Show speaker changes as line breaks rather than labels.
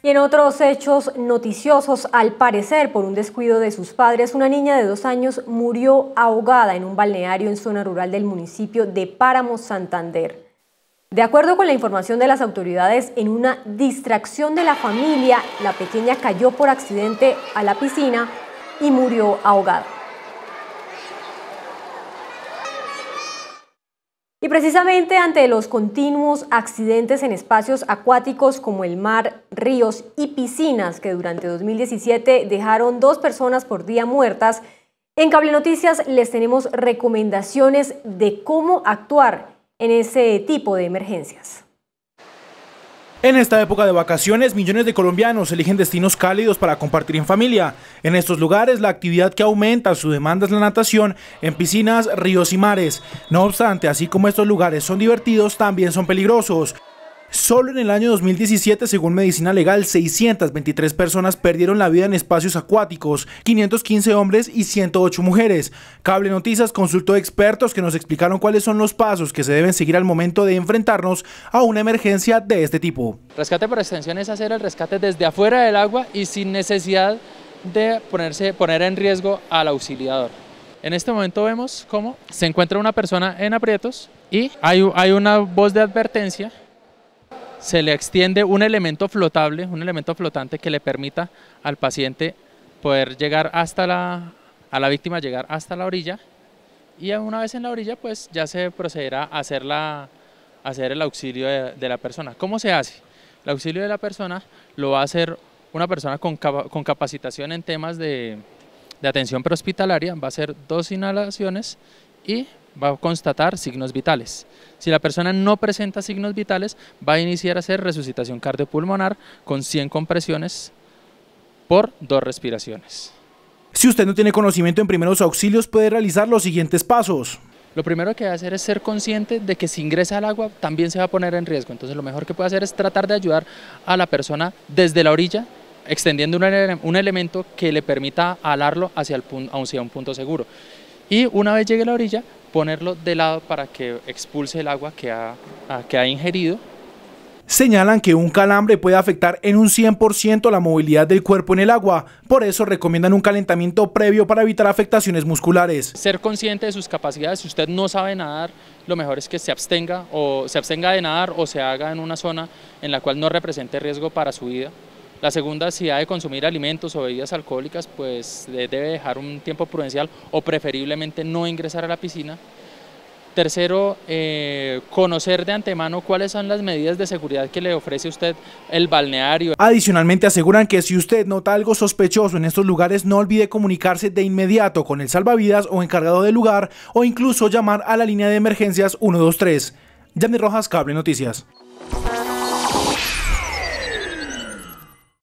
Y en otros hechos noticiosos, al parecer por un descuido de sus padres, una niña de dos años murió ahogada en un balneario en zona rural del municipio de Páramo, Santander. De acuerdo con la información de las autoridades, en una distracción de la familia, la pequeña cayó por accidente a la piscina y murió ahogada. Y precisamente ante los continuos accidentes en espacios acuáticos como el mar, ríos y piscinas que durante 2017 dejaron dos personas por día muertas, en Cable Noticias les tenemos recomendaciones de cómo actuar en ese tipo de emergencias.
En esta época de vacaciones, millones de colombianos eligen destinos cálidos para compartir en familia. En estos lugares, la actividad que aumenta su demanda es la natación en piscinas, ríos y mares. No obstante, así como estos lugares son divertidos, también son peligrosos. Solo en el año 2017, según Medicina Legal, 623 personas perdieron la vida en espacios acuáticos, 515 hombres y 108 mujeres. Cable Noticias consultó expertos que nos explicaron cuáles son los pasos que se deben seguir al momento de enfrentarnos a una emergencia de este tipo.
Rescate por extensión es hacer el rescate desde afuera del agua y sin necesidad de ponerse, poner en riesgo al auxiliador. En este momento vemos cómo se encuentra una persona en aprietos y hay, hay una voz de advertencia se le extiende un elemento flotable, un elemento flotante que le permita al paciente poder llegar hasta la, a la víctima llegar hasta la orilla y una vez en la orilla pues ya se procederá a hacer, la, hacer el auxilio de, la persona. ¿Cómo se hace? El auxilio de la persona lo va a hacer una persona con, capacitación en temas de, de atención prehospitalaria, va a hacer dos inhalaciones y va a constatar signos vitales. Si la persona no presenta signos vitales, va a iniciar a hacer resucitación cardiopulmonar con 100 compresiones
por dos respiraciones. Si usted no tiene conocimiento en primeros auxilios, puede realizar los siguientes pasos.
Lo primero que va a hacer es ser consciente de que si ingresa al agua también se va a poner en riesgo. Entonces lo mejor que puede hacer es tratar de ayudar a la persona desde la orilla extendiendo un, elemento que le permita alarlo hacia, hacia un punto seguro y una vez llegue a la orilla ponerlo de lado para que expulse el agua que ha, que ha ingerido.
Señalan que un calambre puede afectar en un 100% la movilidad del cuerpo en el agua, por eso recomiendan un calentamiento previo para evitar afectaciones musculares.
Ser consciente de sus capacidades, si usted no sabe nadar, lo mejor es que se abstenga o se abstenga de nadar o se haga en una zona en la cual no represente riesgo para su vida. La segunda, si ha de consumir alimentos o bebidas alcohólicas, pues debe dejar un tiempo prudencial o preferiblemente no ingresar a la piscina. Tercero, eh, conocer de antemano cuáles son las medidas de seguridad que le ofrece usted el balneario.
Adicionalmente aseguran que si usted nota algo sospechoso en estos lugares no olvide comunicarse de inmediato con el salvavidas o encargado del lugar o incluso llamar a la línea de emergencias 123. Yami Rojas, Cable Noticias.